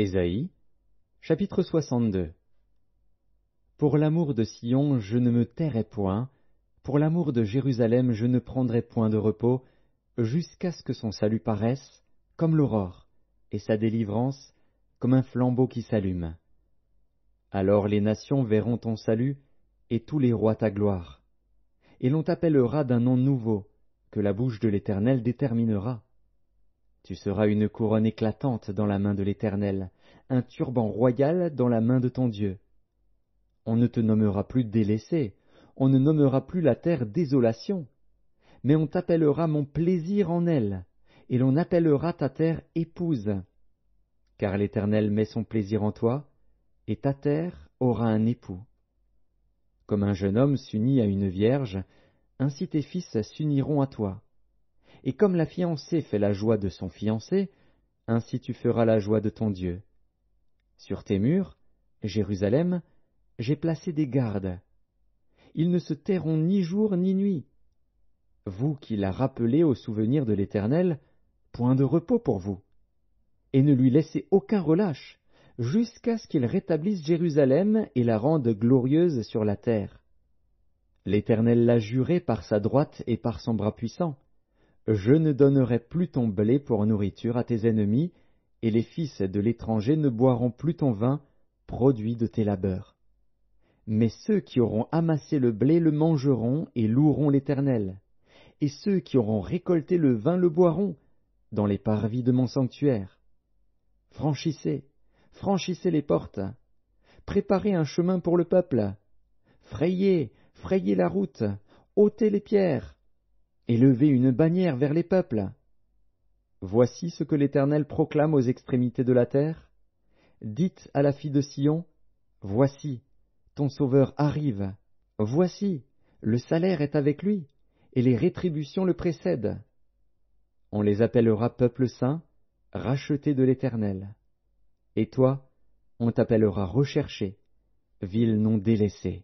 Ésaïe, chapitre 62 Pour l'amour de Sion, je ne me tairai point, pour l'amour de Jérusalem, je ne prendrai point de repos, jusqu'à ce que son salut paraisse comme l'aurore, et sa délivrance comme un flambeau qui s'allume. Alors les nations verront ton salut, et tous les rois ta gloire. Et l'on t'appellera d'un nom nouveau, que la bouche de l'Éternel déterminera. Tu seras une couronne éclatante dans la main de l'Éternel, un turban royal dans la main de ton Dieu. On ne te nommera plus délaissé, on ne nommera plus la terre désolation, mais on t'appellera mon plaisir en elle, et l'on appellera ta terre épouse. Car l'Éternel met son plaisir en toi, et ta terre aura un époux. Comme un jeune homme s'unit à une vierge, ainsi tes fils s'uniront à toi et comme la fiancée fait la joie de son fiancé, ainsi tu feras la joie de ton Dieu. Sur tes murs, Jérusalem, j'ai placé des gardes. Ils ne se tairont ni jour ni nuit. Vous qui la rappelez au souvenir de l'Éternel, point de repos pour vous. Et ne lui laissez aucun relâche, jusqu'à ce qu'il rétablisse Jérusalem et la rende glorieuse sur la terre. L'Éternel l'a juré par sa droite et par son bras puissant. Je ne donnerai plus ton blé pour nourriture à tes ennemis, et les fils de l'étranger ne boiront plus ton vin, produit de tes labeurs. Mais ceux qui auront amassé le blé le mangeront et loueront l'Éternel, et ceux qui auront récolté le vin le boiront, dans les parvis de mon sanctuaire. Franchissez, franchissez les portes, préparez un chemin pour le peuple, frayez, frayez la route, ôtez les pierres, Élevez une bannière vers les peuples. Voici ce que l'Éternel proclame aux extrémités de la terre. Dites à la fille de Sion, Voici, ton Sauveur arrive, voici, le salaire est avec lui, et les rétributions le précèdent. On les appellera peuple saint, racheté de l'Éternel. Et toi, on t'appellera recherché, ville non délaissée.